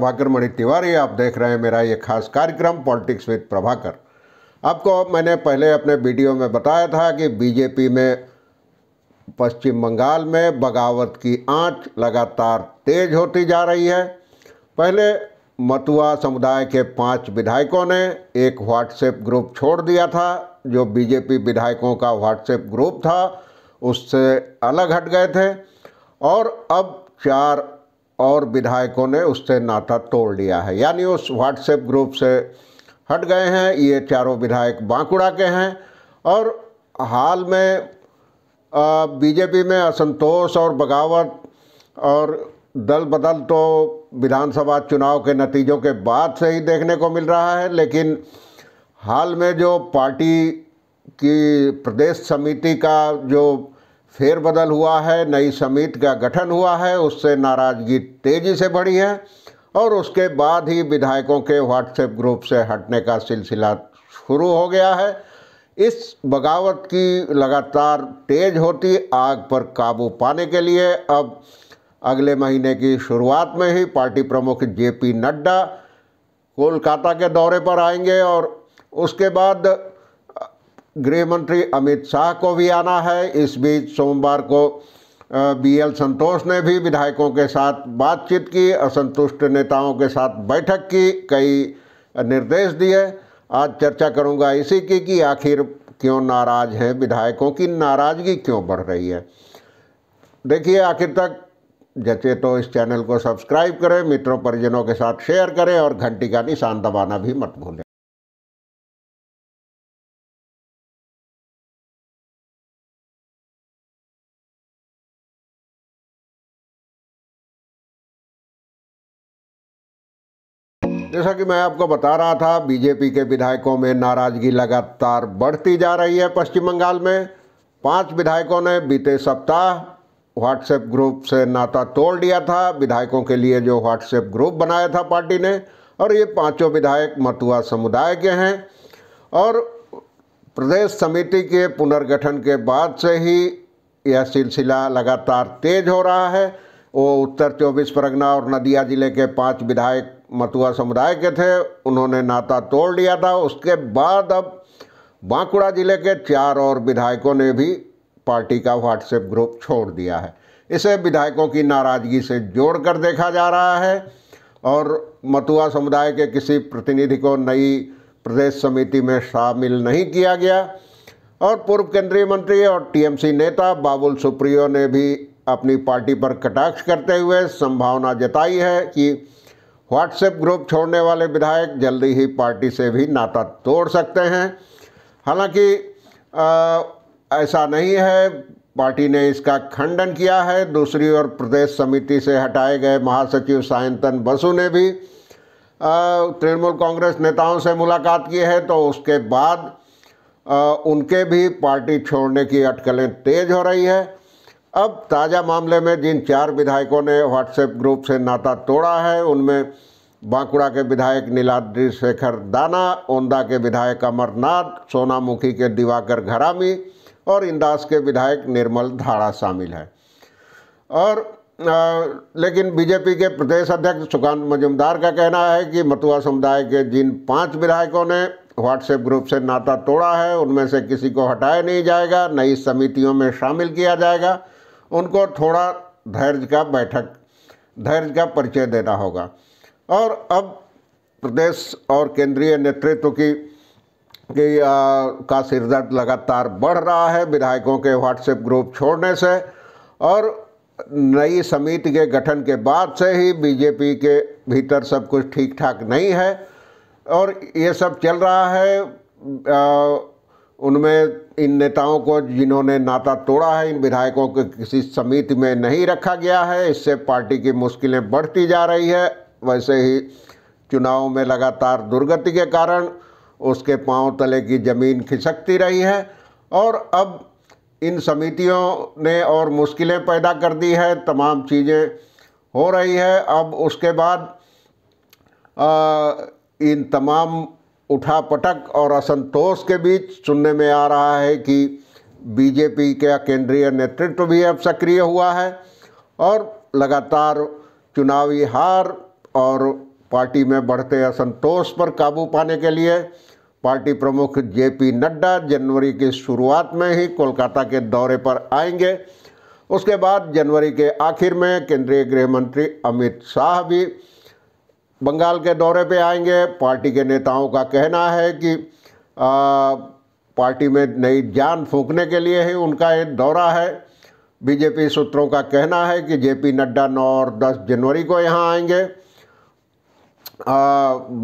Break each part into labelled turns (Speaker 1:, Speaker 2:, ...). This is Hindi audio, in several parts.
Speaker 1: प्रभाकर मणि तिवारी आप देख रहे हैं मेरा ये खास कार्यक्रम पॉलिटिक्स विद प्रभाकर आपको मैंने पहले अपने वीडियो में बताया था कि बीजेपी में पश्चिम बंगाल में बगावत की आंच लगातार तेज होती जा रही है पहले मतुआ समुदाय के पांच विधायकों ने एक व्हाट्सएप ग्रुप छोड़ दिया था जो बीजेपी विधायकों का व्हाट्सएप ग्रुप था उससे अलग हट गए थे और अब चार और विधायकों ने उससे नाता तोड़ लिया है यानी उस व्हाट्सएप ग्रुप से हट गए हैं ये चारों विधायक बांकुड़ा के हैं और हाल में बीजेपी में असंतोष और बगावत और दल बदल तो विधानसभा चुनाव के नतीजों के बाद से ही देखने को मिल रहा है लेकिन हाल में जो पार्टी की प्रदेश समिति का जो फेरबदल हुआ है नई समिति का गठन हुआ है उससे नाराज़गी तेज़ी से बढ़ी है और उसके बाद ही विधायकों के व्हाट्सएप ग्रुप से हटने का सिलसिला शुरू हो गया है इस बगावत की लगातार तेज होती आग पर काबू पाने के लिए अब अगले महीने की शुरुआत में ही पार्टी प्रमुख जे पी नड्डा कोलकाता के दौरे पर आएंगे और उसके बाद गृह मंत्री अमित शाह को भी आना है इस बीच सोमवार को बी एल संतोष ने भी विधायकों के साथ बातचीत की असंतुष्ट नेताओं के साथ बैठक की कई निर्देश दिए आज चर्चा करूंगा इसी की कि आखिर क्यों नाराज़ हैं विधायकों की नाराज़गी क्यों बढ़ रही है देखिए आखिर तक जचे तो इस चैनल को सब्सक्राइब करें मित्रों परिजनों के साथ शेयर करें और घंटी का निशान दबाना भी मत भूलें जैसा कि मैं आपको बता रहा था बीजेपी के विधायकों में नाराज़गी लगातार बढ़ती जा रही है पश्चिम बंगाल में पांच विधायकों ने बीते सप्ताह व्हाट्सएप ग्रुप से नाता तोड़ दिया था विधायकों के लिए जो व्हाट्सएप ग्रुप बनाया था पार्टी ने और ये पांचों विधायक मतुआ समुदाय के हैं और प्रदेश समिति के पुनर्गठन के बाद से ही यह सिलसिला लगातार तेज हो रहा है वो उत्तर चौबीस परगना और नदिया ज़िले के पांच विधायक मतुआ समुदाय के थे उन्होंने नाता तोड़ लिया था उसके बाद अब बांकुड़ा ज़िले के चार और विधायकों ने भी पार्टी का व्हाट्सएप ग्रुप छोड़ दिया है इसे विधायकों की नाराज़गी से जोड़कर देखा जा रहा है और मतुआ समुदाय के किसी प्रतिनिधि को नई प्रदेश समिति में शामिल नहीं किया गया और पूर्व केंद्रीय मंत्री और टीएमसी नेता बाबुल सुप्रियो ने भी अपनी पार्टी पर कटाक्ष करते हुए संभावना जताई है कि व्हाट्सएप ग्रुप छोड़ने वाले विधायक जल्दी ही पार्टी से भी नाता तोड़ सकते हैं हालांकि ऐसा नहीं है पार्टी ने इसका खंडन किया है दूसरी ओर प्रदेश समिति से हटाए गए महासचिव सायंतन बसु ने भी तृणमूल कांग्रेस नेताओं से मुलाकात की है तो उसके बाद आ, उनके भी पार्टी छोड़ने की अटकलें तेज हो रही है अब ताज़ा मामले में जिन चार विधायकों ने व्हाट्सएप ग्रुप से नाता तोड़ा है उनमें बांकुड़ा के विधायक नीलाद्री शेखर दाना ओंदा के विधायक अमरनाथ सोनामुखी के दिवाकर घरामी और इंदास के विधायक निर्मल धाड़ा शामिल है और आ, लेकिन बीजेपी के प्रदेश अध्यक्ष सुकांत मजुमदार का कहना है कि मतुआ समुदाय के जिन पांच विधायकों ने व्हाट्सएप ग्रुप से नाता तोड़ा है उनमें से किसी को हटाया नहीं जाएगा नई समितियों में शामिल किया जाएगा उनको थोड़ा धैर्य का बैठक धैर्य का परिचय देना होगा और अब प्रदेश और केंद्रीय नेतृत्व की कि आ, का सिरदर्द लगातार बढ़ रहा है विधायकों के व्हाट्सएप ग्रुप छोड़ने से और नई समिति के गठन के बाद से ही बीजेपी के भीतर सब कुछ ठीक ठाक नहीं है और ये सब चल रहा है आ, उनमें इन नेताओं को जिन्होंने नाता तोड़ा है इन विधायकों को किसी समिति में नहीं रखा गया है इससे पार्टी की मुश्किलें बढ़ती जा रही है वैसे ही चुनाव में लगातार दुर्गति के कारण उसके पांव तले की ज़मीन खिसकती रही है और अब इन समितियों ने और मुश्किलें पैदा कर दी है तमाम चीज़ें हो रही है अब उसके बाद आ, इन तमाम उठापटक और असंतोष के बीच सुनने में आ रहा है कि बीजेपी का केंद्रीय नेतृत्व भी अब सक्रिय हुआ है और लगातार चुनावी हार और पार्टी में बढ़ते असंतोष पर काबू पाने के लिए पार्टी प्रमुख जेपी नड्डा जनवरी की शुरुआत में ही कोलकाता के दौरे पर आएंगे उसके बाद जनवरी के आखिर में केंद्रीय गृह मंत्री अमित शाह भी बंगाल के दौरे पे आएंगे पार्टी के नेताओं का कहना है कि आ, पार्टी में नई जान फूंकने के लिए ही उनका एक दौरा है बीजेपी सूत्रों का कहना है कि जेपी नड्डा नौ और दस जनवरी को यहाँ आएंगे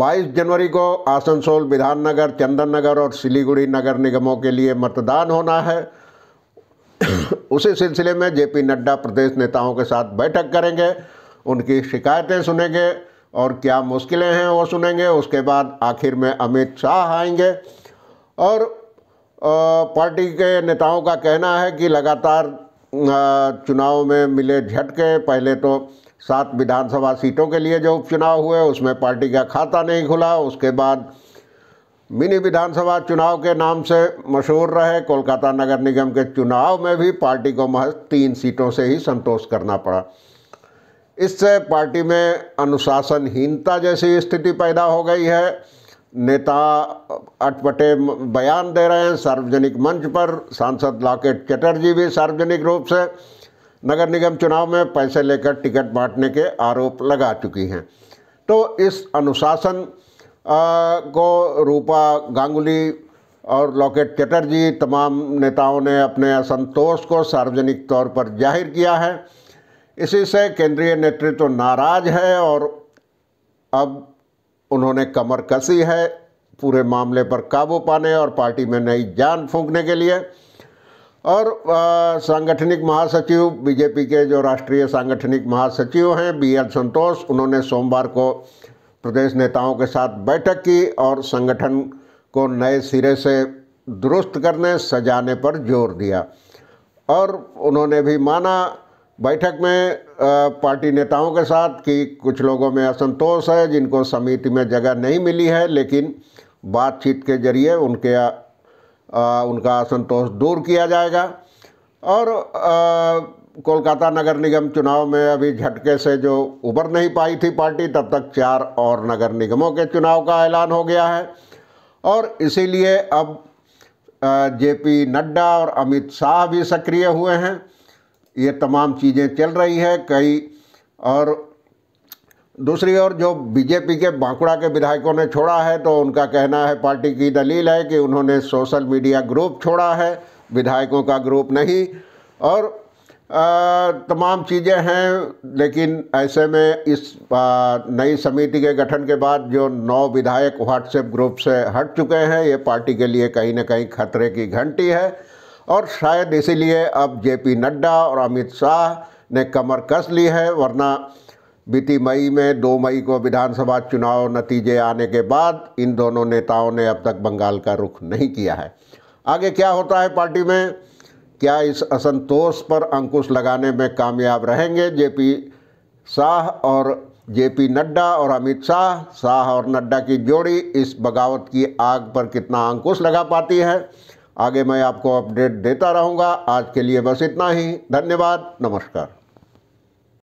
Speaker 1: बाईस जनवरी को आसनसोल विधाननगर चंदन नगर और सिलीगुड़ी नगर निगमों के लिए मतदान होना है उसी सिलसिले में जेपी नड्डा प्रदेश नेताओं के साथ बैठक करेंगे उनकी शिकायतें सुनेंगे और क्या मुश्किलें हैं वो सुनेंगे उसके बाद आखिर में अमित शाह आएंगे और पार्टी के नेताओं का कहना है कि लगातार चुनाव में मिले झटके पहले तो सात विधानसभा सीटों के लिए जो उपचुनाव हुए उसमें पार्टी का खाता नहीं खुला उसके बाद मिनी विधानसभा चुनाव के नाम से मशहूर रहे कोलकाता नगर निगम के चुनाव में भी पार्टी को महज तीन सीटों से ही संतोष करना पड़ा इससे पार्टी में अनुशासनहीनता जैसी स्थिति पैदा हो गई है नेता अटपटे बयान दे रहे हैं सार्वजनिक मंच पर सांसद लॉकेट चटर्जी भी सार्वजनिक रूप से नगर निगम चुनाव में पैसे लेकर टिकट बांटने के आरोप लगा चुकी हैं तो इस अनुशासन को रूपा गांगुली और लॉकेट चटर्जी तमाम नेताओं ने अपने असंतोष को सार्वजनिक तौर पर जाहिर किया है इसी से केंद्रीय नेतृत्व तो नाराज है और अब उन्होंने कमर कसी है पूरे मामले पर काबू पाने और पार्टी में नई जान फूंकने के लिए और सांगठनिक महासचिव बीजेपी के जो राष्ट्रीय सांगठनिक महासचिव हैं बी एल संतोष उन्होंने सोमवार को प्रदेश नेताओं के साथ बैठक की और संगठन को नए सिरे से दुरुस्त करने सजाने पर जोर दिया और उन्होंने भी माना बैठक में पार्टी नेताओं के साथ कि कुछ लोगों में असंतोष है जिनको समिति में जगह नहीं मिली है लेकिन बातचीत के जरिए उनके आ, उनका असंतोष दूर किया जाएगा और कोलकाता नगर निगम चुनाव में अभी झटके से जो उबर नहीं पाई थी पार्टी तब तक चार और नगर निगमों के चुनाव का ऐलान हो गया है और इसीलिए अब जेपी नड्डा और अमित शाह भी सक्रिय हुए हैं ये तमाम चीज़ें चल रही है कई और दूसरी ओर जो बीजेपी के बांकुड़ा के विधायकों ने छोड़ा है तो उनका कहना है पार्टी की दलील है कि उन्होंने सोशल मीडिया ग्रुप छोड़ा है विधायकों का ग्रुप नहीं और तमाम चीज़ें हैं लेकिन ऐसे में इस नई समिति के गठन के बाद जो नौ विधायक व्हाट्सएप ग्रुप से हट चुके हैं ये पार्टी के लिए कहीं ना कहीं खतरे की घंटी है और शायद इसीलिए अब जेपी नड्डा और अमित शाह ने कमर कस ली है वरना बीती मई में दो मई को विधानसभा चुनाव नतीजे आने के बाद इन दोनों नेताओं ने अब तक बंगाल का रुख नहीं किया है आगे क्या होता है पार्टी में क्या इस असंतोष पर अंकुश लगाने में कामयाब रहेंगे जेपी शाह और जेपी नड्डा और अमित शाह शाह और नड्डा की जोड़ी इस बगावत की आग पर कितना अंकुश लगा पाती है आगे मैं आपको अपडेट देता रहूँगा आज के लिए बस इतना ही धन्यवाद नमस्कार